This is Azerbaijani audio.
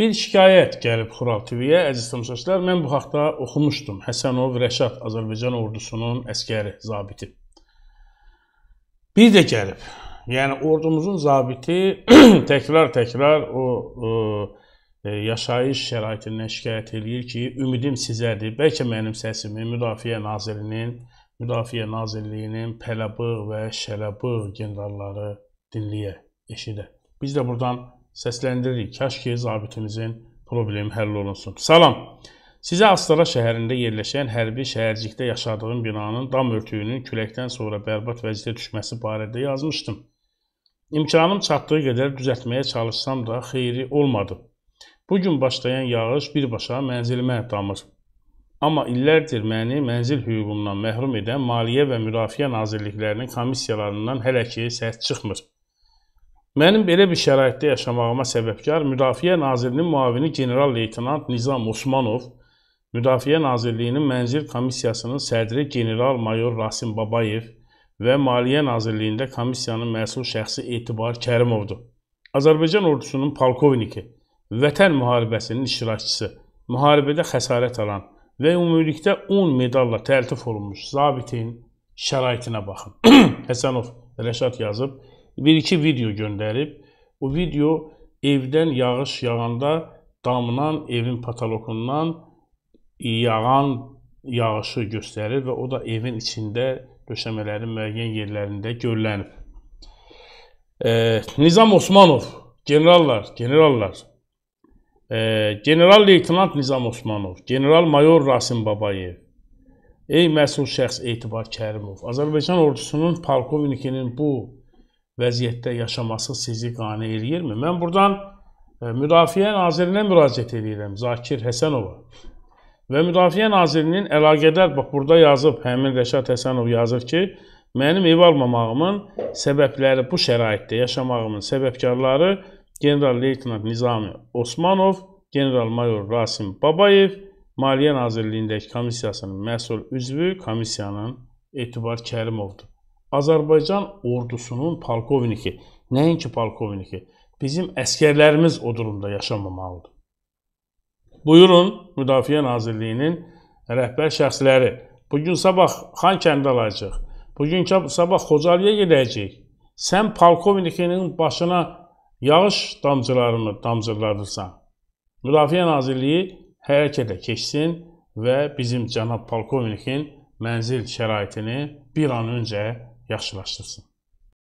Bir şikayət gəlib Xural TV-yə, əziz tamaşaçılar. Mən bu haqda oxumuşdum. Həsənov Rəşad Azərbaycan ordusunun əskəri, zabiti. Bir də gəlib. Yəni ordumuzun zabiti təkrar-təkrar o ə, e, yaşayış şəraitindən şikayət eləyir ki, ümidim sizədir. Bəlkə mənim səsimi Müdafiə Nazirinin, Müdafiə Nazirliyinin Pələbığ və Şələbığ generalları dinləyə, eşidə. Biz də buradan səsləndiririk. Kaş ki, zabitimizin problemi həll olunsun. Salam. Sizə Astara şəhərində yerləşən hərbi şəhərcikdə yaşadığım binanın dam örtüyünün küləkdən sonra bərbad vəziyyətə düşməsi barədə yazmışdım. İmkanım çatdığı qədər düzəltməyə çalışsam da xeyri olmadı. Bu gün başlayan yağış birbaşa mənzilimə damır. Amma illərdir məni mənzil hüququmdan məhrum edən Maliyyə və Müdafiə Nazirliklərinin komissiyalarından hələ ki səs çıxmır. Mənim belə bir şəraitdə yaşamağıma səbəbkar Müdafiə Nazirinin müavini general-leytenant Nizam Osmanov, Müdafiə Nazirliyinin Mənzil Komissiyasının sədri general-mayor Rasim Babayev və Maliyyə Nazirliyində komissiyanın məsul şəxsi Etibar Kərimovdur. Azərbaycan ordusunun polkovniki, Vətən müharibəsinin iştirakçısı, müharibədə xəsarət alan və ümumilikdə 10 medalla təltif olunmuş zabitin şəraitinə baxın. Həsənov Rəşad yazıb bir-iki video göndərib. O video evdən yağış yağanda damlan evin patalokundan yağan yağışı göstərir və o da evin içində döşəmələrin müəyyən yerlərində görülənib. E, Nizam Osmanov, generallar, generallar. E, general leytenant Nizam Osmanov, general mayor Rasim Babayev. Ey məsul şəxs Etibar Kərimov, Azərbaycan ordusunun polkovnikinin bu vəziyyətdə yaşaması sizi qane eləyirmi? Mən buradan e, Müdafiə Nazirinə müraciət edirəm, Zakir Həsənova. Və Müdafiə Nazirinin əlaqədar, bax burada yazıb, həmin Rəşad Həsənov yazır ki, mənim ev almamağımın səbəbləri bu şəraitdə yaşamağımın səbəbkarları General-Leytinant Nizami Osmanov, General-Mayor Rasim Babayev, Maliyyə Nazirliyindəki komissiyasının məsul üzvü komissiyanın Etibar Kərimovdur. Azərbaycan ordusunun polkovniki, nəinki polkovniki, bizim əskərlərimiz o durumda yaşamamalıdır. Buyurun, Müdafiə Nazirliyinin rəhbər şəxsləri. Bugün sabah Xankəndi alacaq. Bugün sabah Xocalıya gedəcəyik. Sən polkovnikinin başına yağış damcılarını damcıladırsan. Müdafiə Nazirliyi hərəkətə keçsin və bizim cənab polkovnikin mənzil şəraitini bir an öncə yaxşılaşdırsın.